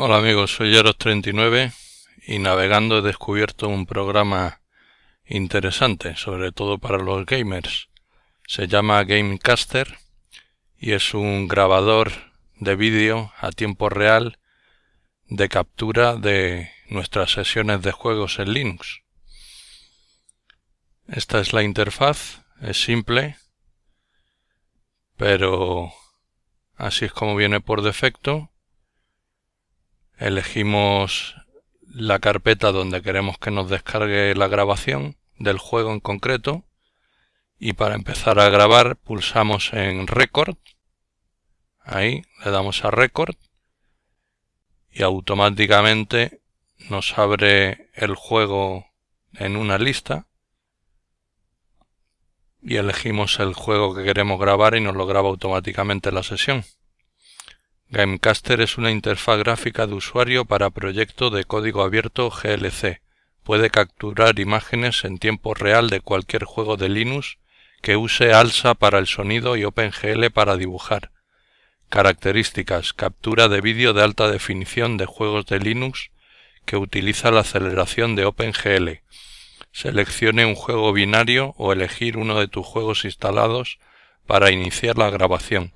Hola amigos, soy Eros39 y navegando he descubierto un programa interesante, sobre todo para los gamers. Se llama Gamecaster y es un grabador de vídeo a tiempo real de captura de nuestras sesiones de juegos en Linux. Esta es la interfaz, es simple, pero así es como viene por defecto elegimos la carpeta donde queremos que nos descargue la grabación del juego en concreto y para empezar a grabar pulsamos en Record, ahí le damos a Record y automáticamente nos abre el juego en una lista y elegimos el juego que queremos grabar y nos lo graba automáticamente la sesión. GameCaster es una interfaz gráfica de usuario para proyecto de código abierto GLC. Puede capturar imágenes en tiempo real de cualquier juego de Linux que use ALSA para el sonido y OpenGL para dibujar. Características. Captura de vídeo de alta definición de juegos de Linux que utiliza la aceleración de OpenGL. Seleccione un juego binario o elegir uno de tus juegos instalados para iniciar la grabación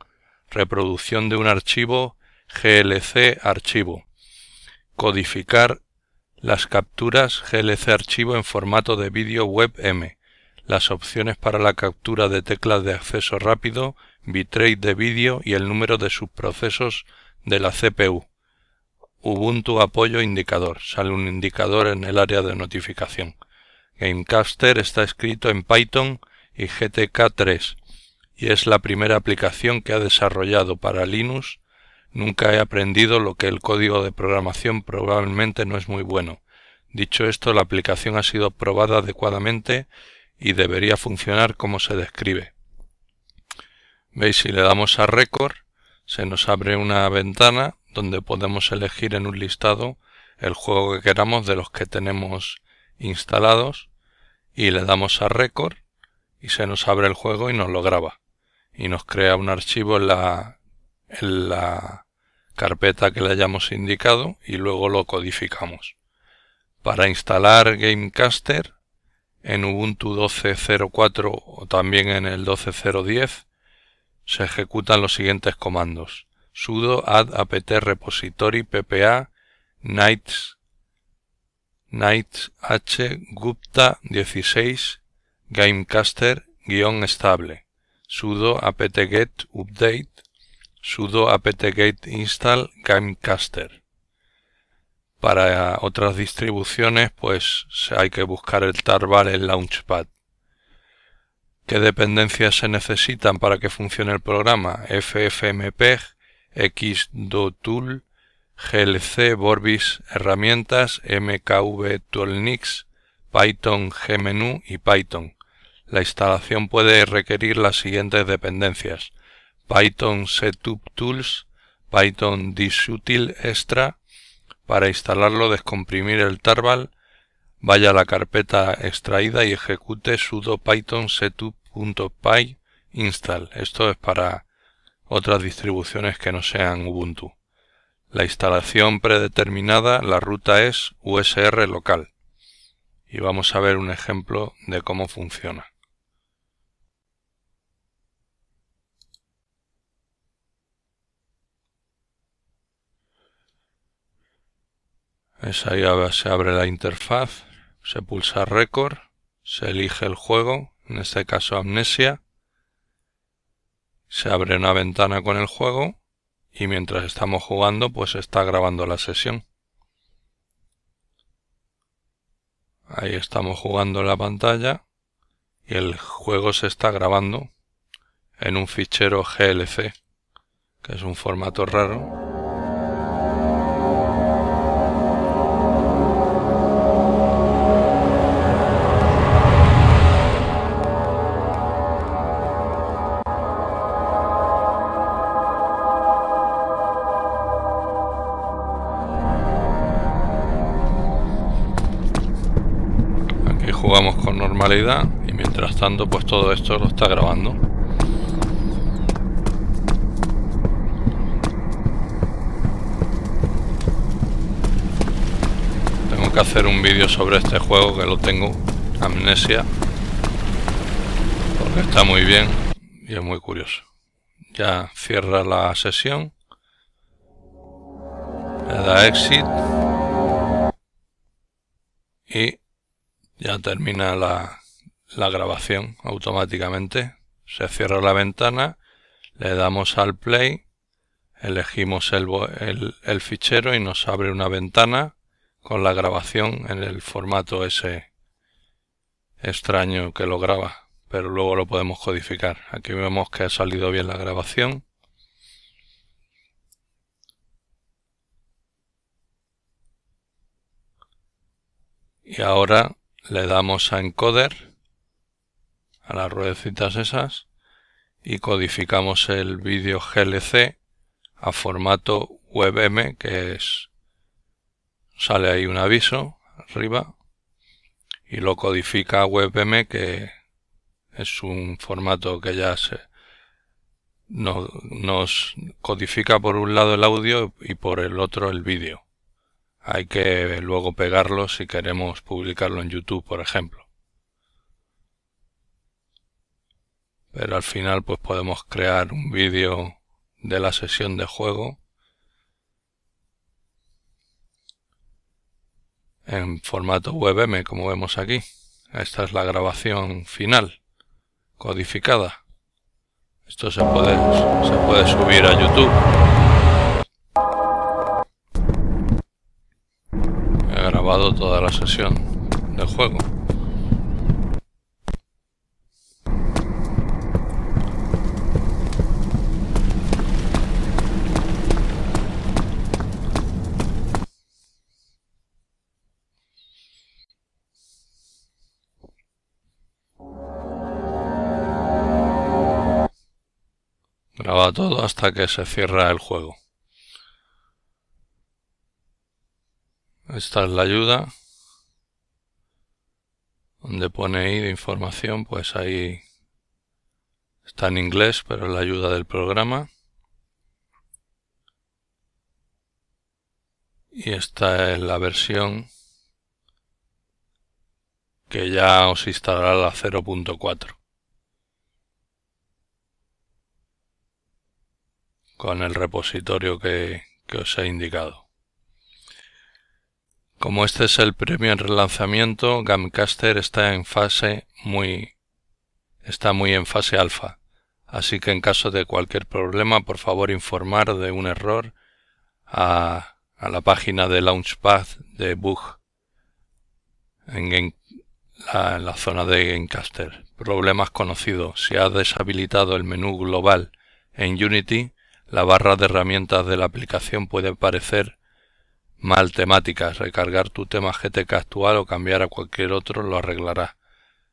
reproducción de un archivo GLC archivo, codificar las capturas GLC archivo en formato de vídeo WebM, las opciones para la captura de teclas de acceso rápido, bitrate de vídeo y el número de subprocesos de la CPU. Ubuntu apoyo indicador. Sale un indicador en el área de notificación. Gamecaster está escrito en Python y GTK3 y es la primera aplicación que ha desarrollado para Linux, nunca he aprendido lo que el código de programación probablemente no es muy bueno. Dicho esto, la aplicación ha sido probada adecuadamente y debería funcionar como se describe. Veis, si le damos a Record, se nos abre una ventana donde podemos elegir en un listado el juego que queramos de los que tenemos instalados y le damos a Record y se nos abre el juego y nos lo graba y nos crea un archivo en la, en la carpeta que le hayamos indicado y luego lo codificamos. Para instalar Gamecaster en Ubuntu 12.04 o también en el 12.010 se ejecutan los siguientes comandos sudo add apt repository ppa nights nights h gupta 16 gamecaster guión estable sudo apt-get update, sudo apt-get install gamecaster. Para otras distribuciones, pues hay que buscar el tarbar en Launchpad. ¿Qué dependencias se necesitan para que funcione el programa? FFmpeg, xdotool, glc, Borbis, herramientas, mkv, toolnix, python, gmenu y python. La instalación puede requerir las siguientes dependencias. Python Setup Tools, Python Disutil Extra. Para instalarlo, descomprimir el tarball, vaya a la carpeta extraída y ejecute sudo python setup.py install. Esto es para otras distribuciones que no sean Ubuntu. La instalación predeterminada, la ruta es USR local. Y vamos a ver un ejemplo de cómo funciona. Esa Ahí se abre la interfaz, se pulsa récord, se elige el juego, en este caso Amnesia, se abre una ventana con el juego y mientras estamos jugando pues está grabando la sesión. Ahí estamos jugando en la pantalla y el juego se está grabando en un fichero GLC, que es un formato raro. y mientras tanto pues todo esto lo está grabando tengo que hacer un vídeo sobre este juego que lo tengo amnesia porque está muy bien y es muy curioso ya cierra la sesión le da exit y ya termina la, grabación automáticamente. Se cierra la ventana, le damos al play, elegimos el, el, fichero y nos abre una ventana con la grabación en el formato ese extraño que lo graba, pero luego lo podemos codificar. Aquí vemos que ha salido bien la grabación. Y ahora le damos a encoder, a las ruedecitas esas, y codificamos el vídeo GLC a formato WebM, que es, sale ahí un aviso arriba, y lo codifica a WebM, que es un formato que ya se, nos codifica por un lado el audio y por el otro el vídeo. Hay que luego pegarlo si queremos publicarlo en YouTube, por ejemplo. Pero al final pues podemos crear un vídeo de la sesión de juego en formato WebM como vemos aquí. Esta es la grabación final, codificada. Esto se puede, se puede subir a YouTube. toda la sesión del juego. Graba todo hasta que se cierra el juego. Esta es la ayuda. Donde pone ahí de información, pues ahí está en inglés, pero es la ayuda del programa. Y esta es la versión que ya os instalará la 0.4. Con el repositorio que, que os he indicado. Como este es el premio en relanzamiento, GameCaster está en fase muy está muy en fase alfa, así que en caso de cualquier problema, por favor informar de un error a, a la página de Launchpad de Bug en, en, la, zona de GameCaster. Problemas conocidos. Si has deshabilitado el menú global en Unity, la barra de herramientas de la aplicación puede aparecer Mal temáticas, recargar tu tema GTK actual o cambiar a cualquier otro lo arreglará.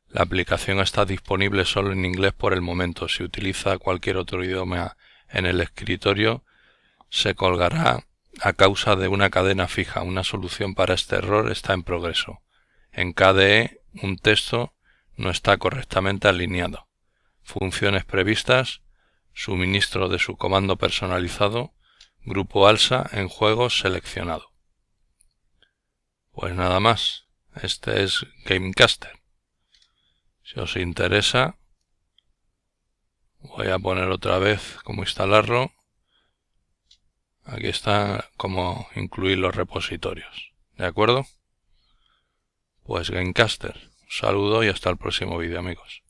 La aplicación está disponible solo en inglés por el momento. Si utiliza cualquier otro idioma en el escritorio, se colgará a causa de una cadena fija. Una solución para este error está en progreso. En KDE, un texto no está correctamente alineado. Funciones previstas, suministro de su comando personalizado, grupo alsa en juegos seleccionado. Pues nada más, este es Gamecaster. Si os interesa, voy a poner otra vez cómo instalarlo. Aquí está cómo incluir los repositorios. ¿De acuerdo? Pues Gamecaster. Un saludo y hasta el próximo vídeo amigos.